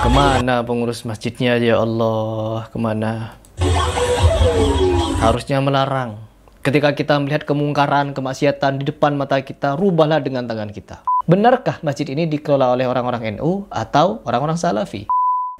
Kemana pengurus masjidnya ya Allah? Kemana? Harusnya melarang. Ketika kita melihat kemungkaran, kemaksiatan di depan mata kita, rubahlah dengan tangan kita. Benarkah masjid ini dikelola oleh orang-orang NU atau orang-orang Salafi?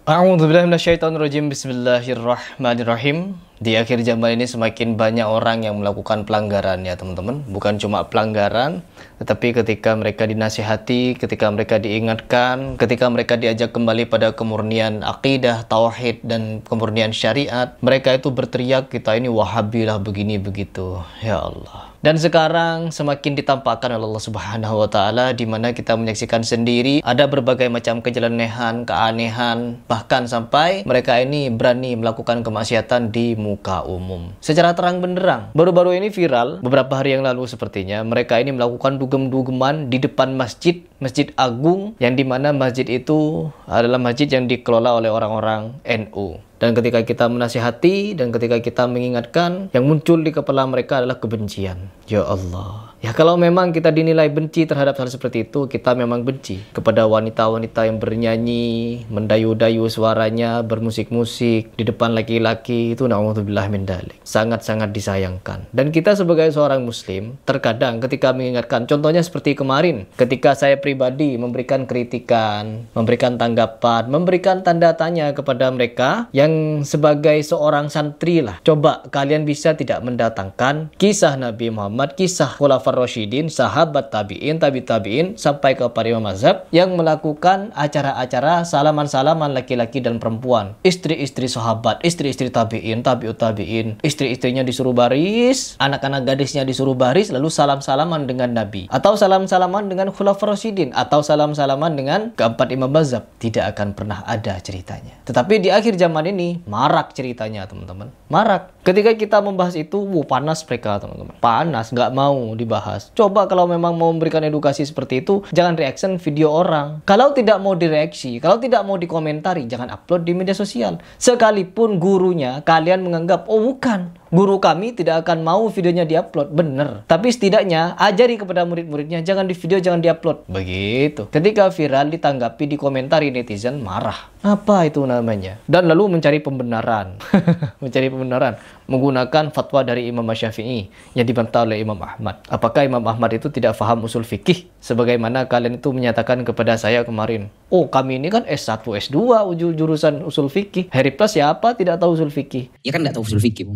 Bismillahirrahmanirrahim di akhir zaman ini semakin banyak orang yang melakukan pelanggaran ya teman-teman bukan cuma pelanggaran tetapi ketika mereka dinasihati ketika mereka diingatkan ketika mereka diajak kembali pada kemurnian akidah tauhid dan kemurnian syariat mereka itu berteriak kita ini wahabilah begini begitu ya Allah dan sekarang semakin ditampakkan oleh Allah Subhanahu wa taala di mana kita menyaksikan sendiri ada berbagai macam kejelenehan, keanehan bahkan sampai mereka ini berani melakukan kemaksiatan di muka umum secara terang benderang. Baru-baru ini viral beberapa hari yang lalu sepertinya mereka ini melakukan dugem-dugeman di depan masjid, Masjid Agung yang dimana masjid itu adalah masjid yang dikelola oleh orang-orang NU. Dan ketika kita menasihati dan ketika kita mengingatkan, yang muncul di kepala mereka adalah kebencian. Ya Allah. Ya kalau memang kita dinilai benci terhadap hal seperti itu, kita memang benci kepada wanita-wanita yang bernyanyi, mendayu-dayu suaranya, bermusik-musik di depan laki-laki itu naudzubillah min dalik. Sangat-sangat disayangkan. Dan kita sebagai seorang muslim, terkadang ketika mengingatkan, contohnya seperti kemarin, ketika saya pribadi memberikan kritikan, memberikan tanggapan, memberikan tanda tanya kepada mereka yang yang sebagai seorang santri lah coba kalian bisa tidak mendatangkan kisah Nabi Muhammad kisah Khulafar Rashidin sahabat tabi'in tabi tabi'in sampai ke para imam mazhab yang melakukan acara-acara salaman-salaman laki-laki dan perempuan istri-istri sahabat istri-istri tabi'in tabi'ut tabi'in istri-istrinya disuruh baris anak-anak gadisnya disuruh baris lalu salam-salaman dengan Nabi atau salam-salaman dengan Khulafar Rashidin atau salam-salaman dengan keempat imam mazhab tidak akan pernah ada ceritanya tetapi di akhir zaman ini ini marak ceritanya teman-teman marak ketika kita membahas itu wuh, panas mereka teman-teman panas nggak mau dibahas coba kalau memang mau memberikan edukasi seperti itu jangan reaction video orang kalau tidak mau direaksi kalau tidak mau dikomentari jangan upload di media sosial sekalipun gurunya kalian menganggap oh bukan guru kami tidak akan mau videonya diupload bener tapi setidaknya ajari kepada murid-muridnya jangan di video jangan diupload begitu ketika viral ditanggapi di komentari netizen marah apa itu namanya dan lalu mencari pembenaran mencari pembenaran menggunakan fatwa dari Imam Syafi'i yang dibantah oleh Imam Ahmad apakah Imam Ahmad itu tidak faham usul fikih sebagaimana kalian itu menyatakan kepada saya kemarin oh kami ini kan S1 S2 jurusan usul fikih Harry Plus siapa tidak tahu usul fikih ya kan tidak tahu usul fikih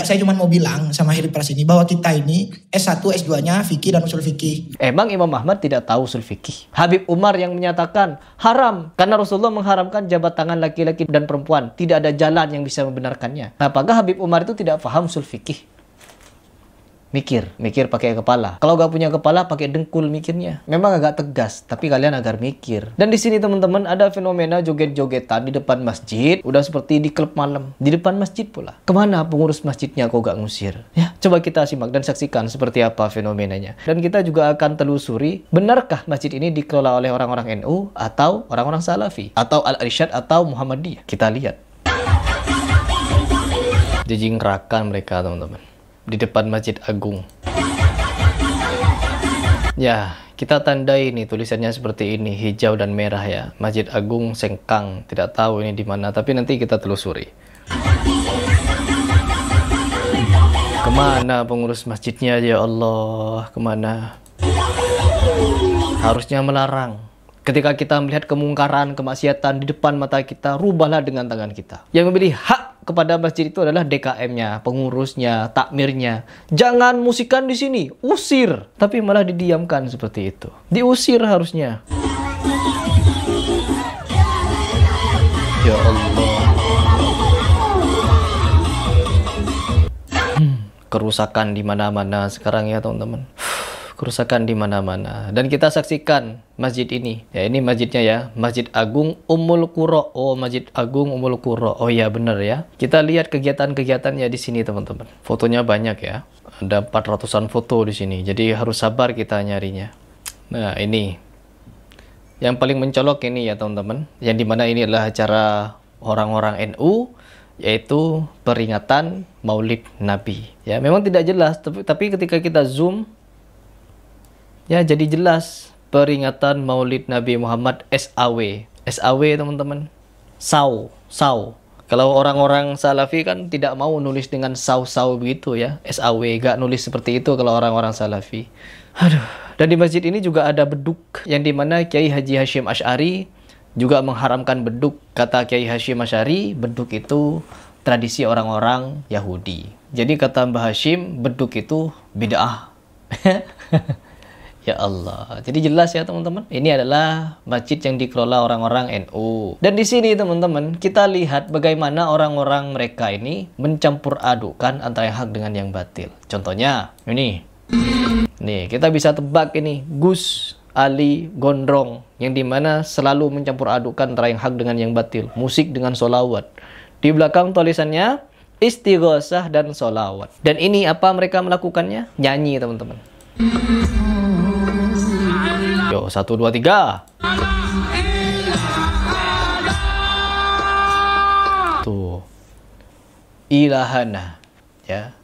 enggak, saya cuma mau bilang sama Heri Pras ini bahwa kita ini S1, S2-nya fikih dan usul fikih. Emang Imam Ahmad tidak tahu usul fikih? Habib Umar yang menyatakan haram karena Rasulullah mengharamkan jabat tangan laki-laki dan perempuan. Tidak ada jalan yang bisa membenarkannya. Apakah Habib Umar itu tidak paham usul fikih? mikir, mikir pakai kepala. Kalau gak punya kepala, pakai dengkul mikirnya. Memang agak tegas, tapi kalian agar mikir. Dan di sini teman-teman ada fenomena joget-jogetan di depan masjid, udah seperti di klub malam, di depan masjid pula. Kemana pengurus masjidnya kok gak ngusir? Ya, coba kita simak dan saksikan seperti apa fenomenanya. Dan kita juga akan telusuri, benarkah masjid ini dikelola oleh orang-orang NU atau orang-orang Salafi atau Al-Irsyad atau Muhammadiyah? Kita lihat. Jejing rakan mereka teman-teman di depan Masjid Agung. Ya, kita tandai ini tulisannya seperti ini, hijau dan merah ya. Masjid Agung Sengkang, tidak tahu ini di mana, tapi nanti kita telusuri. Kemana pengurus masjidnya ya Allah, kemana? Harusnya melarang. Ketika kita melihat kemungkaran, kemaksiatan di depan mata kita, rubahlah dengan tangan kita. Yang memilih hak kepada masjid itu adalah DKM-nya, pengurusnya, takmirnya. Jangan musikan di sini, usir. Tapi malah didiamkan seperti itu. Diusir harusnya. Ya Allah. Hmm, kerusakan di mana-mana sekarang ya teman-teman kerusakan di mana-mana. Dan kita saksikan masjid ini. Ya, ini masjidnya ya, Masjid Agung Umul Kuro Oh, Masjid Agung Umul Kuro Oh ya, benar ya. Kita lihat kegiatan-kegiatannya di sini, teman-teman. Fotonya banyak ya. Ada 400-an foto di sini. Jadi harus sabar kita nyarinya. Nah, ini. Yang paling mencolok ini ya, teman-teman. Yang dimana ini adalah acara orang-orang NU yaitu peringatan Maulid Nabi. Ya, memang tidak jelas, tapi ketika kita zoom Ya, jadi jelas peringatan Maulid Nabi Muhammad SAW. SAW teman-teman. Sau, sau. Kalau orang-orang salafi kan tidak mau nulis dengan sau-sau begitu ya. SAW, gak nulis seperti itu kalau orang-orang salafi. Aduh. Dan di masjid ini juga ada beduk yang dimana Kiai Haji Hashim Ash'ari juga mengharamkan beduk. Kata Kiai Hashim Ash'ari, beduk itu tradisi orang-orang Yahudi. Jadi kata Mbah Hashim, beduk itu bid'ah. Ya Allah. Jadi jelas ya teman-teman, ini adalah masjid yang dikelola orang-orang NU. Dan di sini teman-teman, kita lihat bagaimana orang-orang mereka ini mencampur adukan antara yang hak dengan yang batil. Contohnya, ini. Nih, kita bisa tebak ini. Gus Ali Gondrong yang dimana selalu mencampur adukan antara yang hak dengan yang batil, musik dengan solawat. Di belakang tulisannya istighosah dan solawat. Dan ini apa mereka melakukannya? Nyanyi teman-teman. Satu, dua, tiga. Tuh. Ilahana. Ya.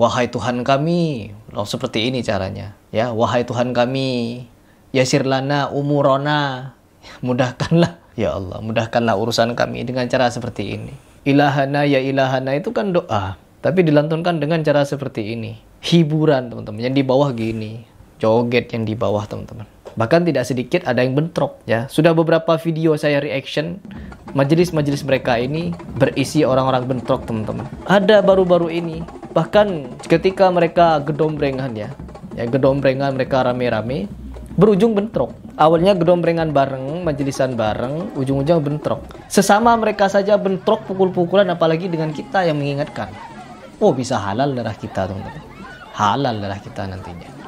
Wahai Tuhan kami. loh seperti ini caranya. Ya. Wahai Tuhan kami. Yasirlana umurona. Mudahkanlah. Ya Allah. Mudahkanlah urusan kami dengan cara seperti ini. Ilahana ya ilahana itu kan doa. Tapi dilantunkan dengan cara seperti ini. Hiburan teman-teman. Yang di bawah gini. Joget yang di bawah teman-teman. Bahkan tidak sedikit ada yang bentrok ya. Sudah beberapa video saya reaction majelis-majelis mereka ini berisi orang-orang bentrok teman-teman. Ada baru-baru ini bahkan ketika mereka gedombrengan ya. Ya gedombrengan mereka rame-rame berujung bentrok. Awalnya gedombrengan bareng, majelisan bareng, ujung-ujung bentrok. Sesama mereka saja bentrok pukul-pukulan apalagi dengan kita yang mengingatkan. Oh bisa halal darah kita teman-teman. Halal darah kita nantinya.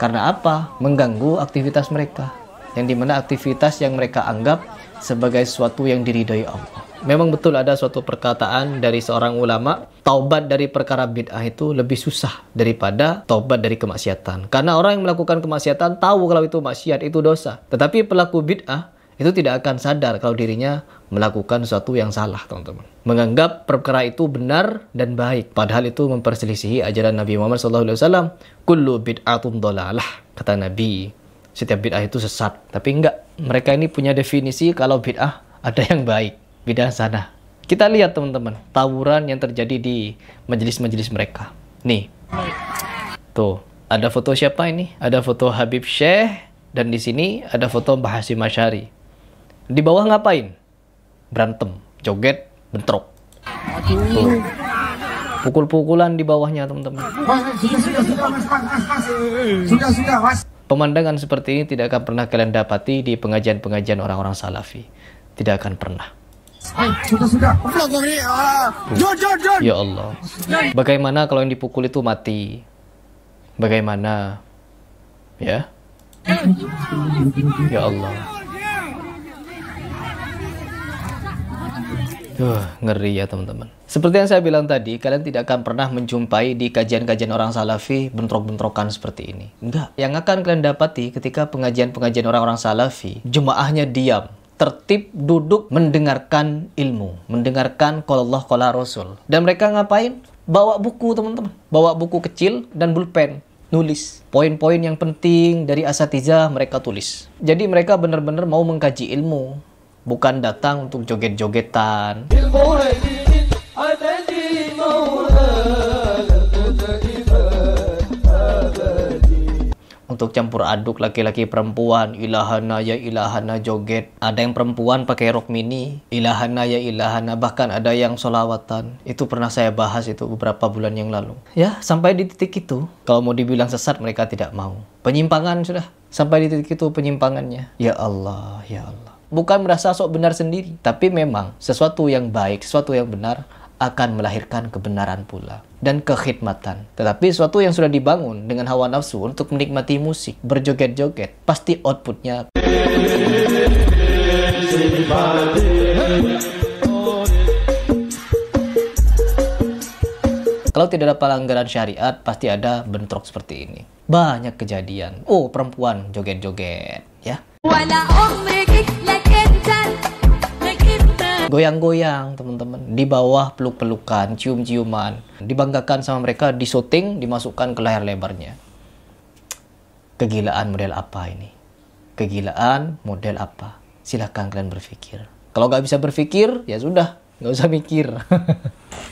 Karena apa? Mengganggu aktivitas mereka. Yang dimana aktivitas yang mereka anggap sebagai sesuatu yang diridhoi Allah. Memang betul ada suatu perkataan dari seorang ulama, taubat dari perkara bid'ah itu lebih susah daripada taubat dari kemaksiatan. Karena orang yang melakukan kemaksiatan tahu kalau itu maksiat, itu dosa. Tetapi pelaku bid'ah itu tidak akan sadar kalau dirinya melakukan sesuatu yang salah, teman-teman. Menganggap perkara itu benar dan baik, padahal itu memperselisihi ajaran Nabi Muhammad SAW. Kullu bid'atun dolalah, kata Nabi. Setiap bid'ah itu sesat. Tapi enggak, mereka ini punya definisi kalau bid'ah ada yang baik, bid'ah sana. Kita lihat teman-teman, tawuran yang terjadi di majelis-majelis mereka. Nih, tuh, ada foto siapa ini? Ada foto Habib Syekh, dan di sini ada foto Mbah Hasyim Asyari. Di bawah ngapain? Berantem, joget, bentrok. Pukul-pukulan di bawahnya, teman-teman. Pemandangan seperti ini tidak akan pernah kalian dapati di pengajian-pengajian orang-orang salafi. Tidak akan pernah. Ya Allah. Bagaimana kalau yang dipukul itu mati? Bagaimana? Ya. Ya Allah. Uh, ngeri ya teman-teman. Seperti yang saya bilang tadi, kalian tidak akan pernah menjumpai di kajian-kajian orang salafi bentrok-bentrokan seperti ini. Enggak. Yang akan kalian dapati ketika pengajian-pengajian orang-orang salafi, jemaahnya diam, tertib duduk mendengarkan ilmu, mendengarkan kalau Allah Rasul. Dan mereka ngapain? Bawa buku teman-teman, bawa buku kecil dan bulpen. nulis poin-poin yang penting dari asatizah mereka tulis. Jadi mereka benar-benar mau mengkaji ilmu, bukan datang untuk joget-jogetan. Untuk campur aduk laki-laki perempuan, ilahana ya ilahana joget. Ada yang perempuan pakai rok mini, ilahana ya ilahana, bahkan ada yang solawatan. Itu pernah saya bahas itu beberapa bulan yang lalu. Ya, sampai di titik itu. Kalau mau dibilang sesat, mereka tidak mau. Penyimpangan sudah. Sampai di titik itu penyimpangannya. Ya Allah, ya Allah bukan merasa sok benar sendiri, tapi memang sesuatu yang baik, sesuatu yang benar akan melahirkan kebenaran pula dan kekhidmatan. Tetapi sesuatu yang sudah dibangun dengan hawa nafsu untuk menikmati musik, berjoget-joget, pasti outputnya Kalau tidak ada pelanggaran syariat, pasti ada bentrok seperti ini. Banyak kejadian. Oh, perempuan joget-joget, ya. Wala goyang-goyang teman-teman di bawah peluk-pelukan cium-ciuman dibanggakan sama mereka syuting dimasukkan ke layar lebarnya kegilaan model apa ini kegilaan model apa silahkan kalian berpikir kalau nggak bisa berpikir ya sudah nggak usah mikir